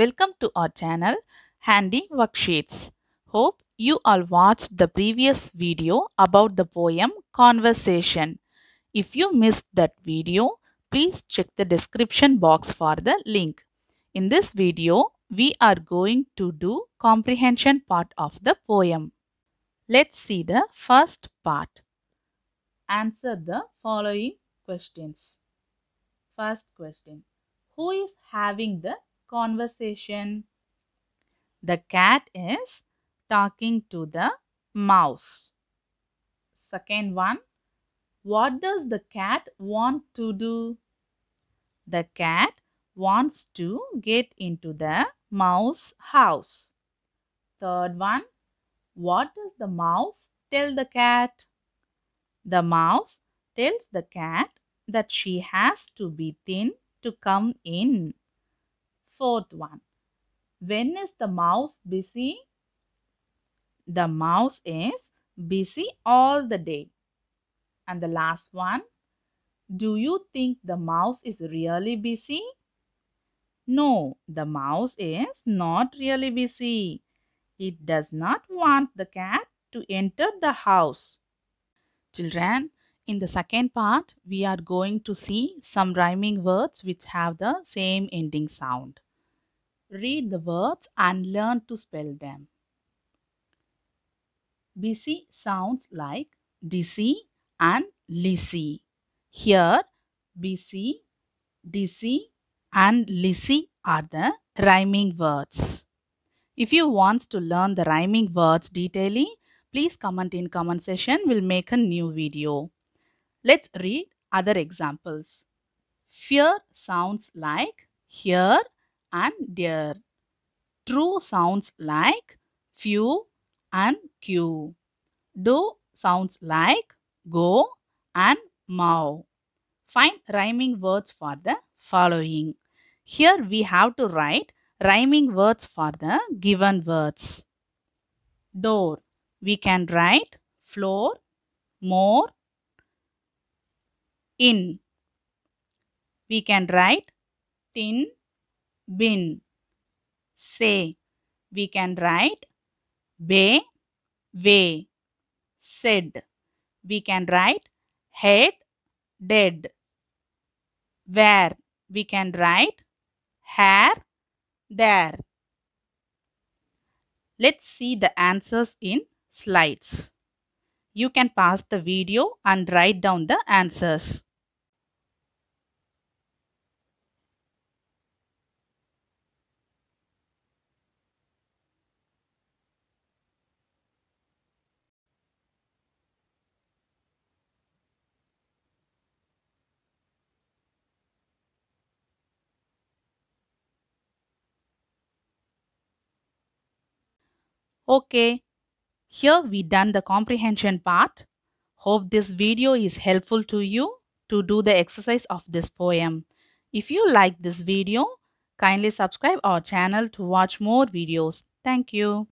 Welcome to our channel Handy Worksheets. Hope you all watched the previous video about the poem Conversation. If you missed that video, please check the description box for the link. In this video, we are going to do comprehension part of the poem. Let's see the first part. Answer the following questions. First question. Who is having the conversation. The cat is talking to the mouse. Second one, what does the cat want to do? The cat wants to get into the mouse house. Third one, what does the mouse tell the cat? The mouse tells the cat that she has to be thin to come in. Fourth one. When is the mouse busy? The mouse is busy all the day. And the last one. Do you think the mouse is really busy? No, the mouse is not really busy. It does not want the cat to enter the house. Children, in the second part, we are going to see some rhyming words which have the same ending sound. Read the words and learn to spell them. Bc sounds like dc and lc. Here, bc, dc, and lc are the rhyming words. If you want to learn the rhyming words detailing, please comment in comment section. We'll make a new video. Let's read other examples. Fear sounds like here and dear. True sounds like few and queue. Do sounds like go and mow. Find rhyming words for the following. Here we have to write rhyming words for the given words. Door. We can write floor, more, in. We can write thin, bin say we can write be way said we can write head dead where we can write hair there let's see the answers in slides you can pause the video and write down the answers Okay, here we done the comprehension part. Hope this video is helpful to you to do the exercise of this poem. If you like this video, kindly subscribe our channel to watch more videos. Thank you.